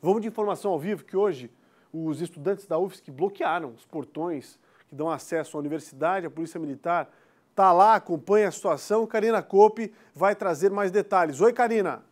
Vamos de informação ao vivo que hoje os estudantes da UFSC bloquearam os portões que dão acesso à universidade, a Polícia Militar está lá, acompanha a situação. Karina Cope vai trazer mais detalhes. Oi, Karina.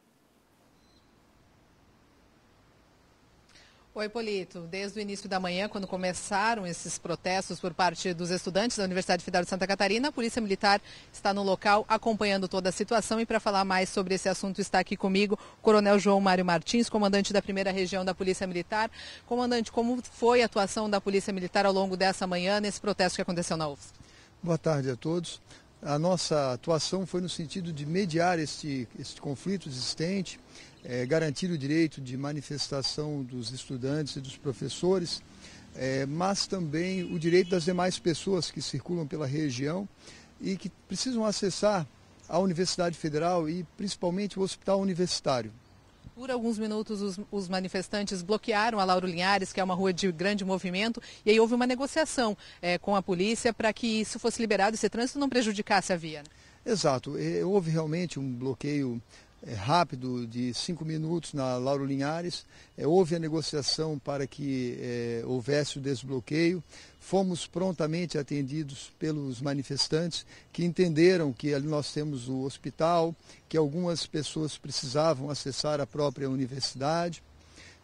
Oi, Polito. Desde o início da manhã, quando começaram esses protestos por parte dos estudantes da Universidade Federal de Santa Catarina, a Polícia Militar está no local acompanhando toda a situação. E para falar mais sobre esse assunto está aqui comigo o Coronel João Mário Martins, comandante da primeira região da Polícia Militar. Comandante, como foi a atuação da Polícia Militar ao longo dessa manhã nesse protesto que aconteceu na UFSC? Boa tarde a todos. A nossa atuação foi no sentido de mediar este, este conflito existente, é, garantir o direito de manifestação dos estudantes e dos professores, é, mas também o direito das demais pessoas que circulam pela região e que precisam acessar a Universidade Federal e principalmente o Hospital Universitário. Por alguns minutos, os, os, manifestantes bloquearam a Lauro Linhares, que é uma rua de grande movimento, e aí houve uma negociação é, com a polícia para que isso fosse liberado e esse trânsito não prejudicasse a via. Né? Exato. Eh, houve realmente um bloqueio é rápido de cinco minutos na Lauro Linhares. É, houve a negociação para que é, houvesse o desbloqueio. Fomos prontamente atendidos pelos manifestantes que entenderam que ali nós temos o hospital, que algumas pessoas precisavam acessar a própria universidade.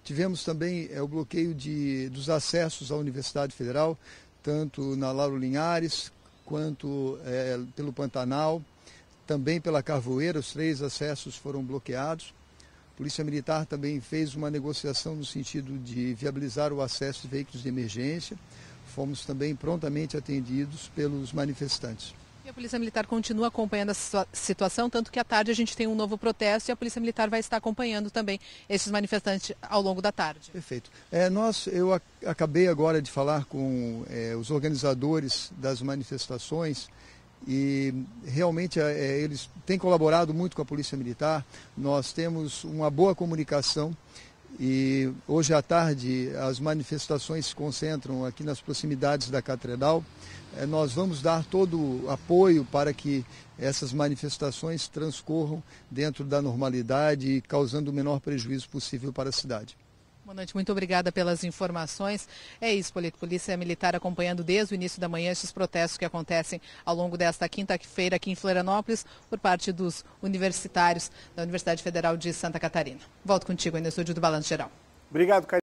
Tivemos também é, o bloqueio de, dos acessos à Universidade Federal, tanto na Lauro Linhares quanto é, pelo Pantanal também pela Carvoeira, os três acessos foram bloqueados. A Polícia Militar também fez uma negociação no sentido de viabilizar o acesso de veículos de emergência. Fomos também prontamente atendidos pelos manifestantes. E a Polícia Militar continua acompanhando a situação, tanto que à tarde a gente tem um novo protesto e a Polícia Militar vai estar acompanhando também esses manifestantes ao longo da tarde. Perfeito. É, nós, eu acabei agora de falar com é, os organizadores das manifestações e realmente é, é, eles têm colaborado muito com a Polícia Militar. Nós temos uma boa comunicação e hoje à tarde as manifestações se concentram aqui nas proximidades da Catedral. É, nós vamos dar todo o apoio para que essas manifestações transcorram dentro da normalidade e causando o menor prejuízo possível para a cidade. Comandante, muito obrigada pelas informações. É isso, Polícia Militar acompanhando desde o início da manhã esses protestos que acontecem ao longo desta quinta-feira aqui em Florianópolis por parte dos universitários da Universidade Federal de Santa Catarina. Volto contigo aí no estúdio do Balanço Geral. Obrigado, Carlinhos.